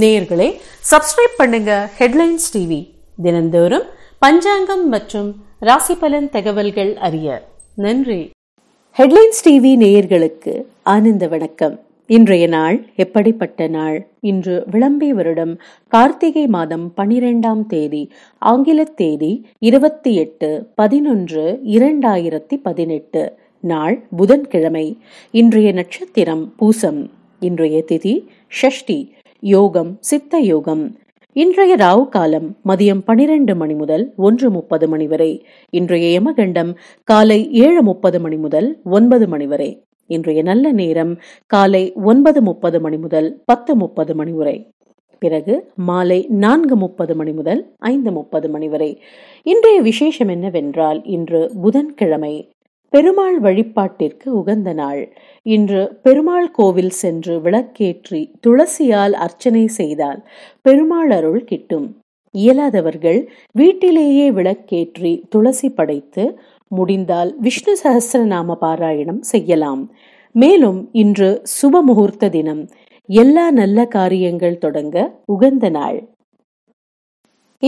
நேர்களே சப்ஸ்கிரைப் பண்ணுங்க headlines TV தினந்தோறும் பஞ்சாங்கம் மற்றும் ராசி பலன் தகவல்கள் அறிய நன்றி ஹெட்லைன்ஸ் டிவி நேயர்களுக்கு ஆனந்த வணக்கம் இன்றைய நாள் எப்படிப்பட்ட நாள் இன்று விளம்பி வருடம் கார்த்திகை மாதம் பனிரெண்டாம் தேதி ஆங்கில தேதி இருபத்தி எட்டு பதினொன்று இரண்டாயிரத்தி பதினெட்டு நாள் புதன்கிழமை இன்றைய நட்சத்திரம் பூசம் இன்றைய திதி ஷஷ்டி யோகம் சித்த யோகம் இன்றைய ராவு காலம் மதியம் பனிரெண்டு மணி முதல் ஒன்று முப்பது மணி வரை இன்றைய யமகண்டம் காலை ஏழு முப்பது மணி முதல் ஒன்பது மணி வரை இன்றைய நல்ல நேரம் காலை ஒன்பது முப்பது மணி முதல் பத்து முப்பது மணி வரை பிறகு மாலை நான்கு முப்பது மணி முதல் ஐந்து முப்பது மணி வரை இன்றைய விசேஷம் என்னவென்றால் இன்று புதன்கிழமை பெருமாள் வழிபாட்டிற்கு உகந்த நாள் இன்று பெருமாள் கோவில் சென்று விளக்கேற்றி துளசியால் அர்ச்சனை செய்தால் பெருமாள் அருள் கிட்டும் இயலாதவர்கள் வீட்டிலேயே விளக்கேற்றி துளசி படைத்து முடிந்தால் விஷ்ணு சகசிரநாம பாராயணம் செய்யலாம் மேலும் இன்று சுப முகூர்த்த தினம் எல்லா நல்ல காரியங்கள் தொடங்க உகந்த நாள்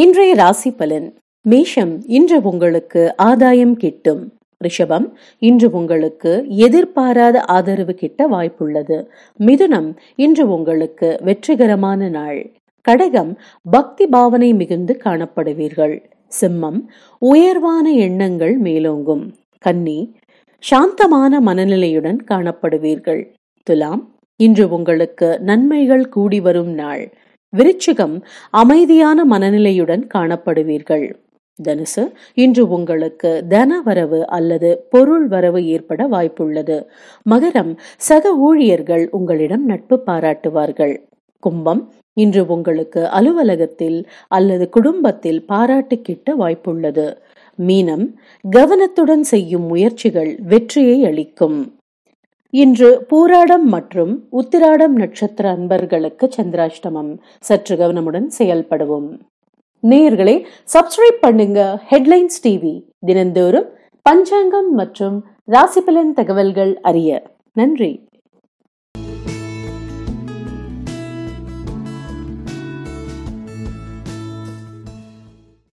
இன்றைய ராசி பலன் மேஷம் இன்று உங்களுக்கு ஆதாயம் கிட்டும் ரிஷபம் இன்று உங்களுக்கு எதிர்பாராத ஆதரவு கிட்ட வாய்ப்புள்ளது மிதுனம் இன்று உங்களுக்கு வெற்றிகரமான நாள் கடகம் பக்தி பாவனை மிகுந்து காணப்படுவீர்கள் சிம்மம் உயர்வான எண்ணங்கள் மேலோங்கும் கன்னி சாந்தமான மனநிலையுடன் காணப்படுவீர்கள் துலாம் இன்று உங்களுக்கு நன்மைகள் கூடி வரும் நாள் விருச்சிகம் அமைதியான மனநிலையுடன் காணப்படுவீர்கள் தனுசு இன்று உங்களுக்கு தன வரவு அல்லது பொருள் வரவு ஏற்பட வாய்ப்புள்ளது மகரம் சக ஊழியர்கள் உங்களிடம் நட்பு பாராட்டுவார்கள் கும்பம் இன்று உங்களுக்கு அலுவலகத்தில் அல்லது குடும்பத்தில் பாராட்டு கிட்ட வாய்ப்புள்ளது மீனம் கவனத்துடன் செய்யும் முயற்சிகள் வெற்றியை அளிக்கும் இன்று பூராடம் மற்றும் உத்திராடம் நட்சத்திர அன்பர்களுக்கு சந்திராஷ்டமம் சற்று கவனமுடன் செயல்படுவோம் நேயர்களை சப்ஸ்கிரைப் பண்ணுங்க ஹெட்லைன்ஸ் டிவி தினந்தோறும் பஞ்சாங்கம் மற்றும் ராசிபலன் தகவல்கள் அறிய நன்றி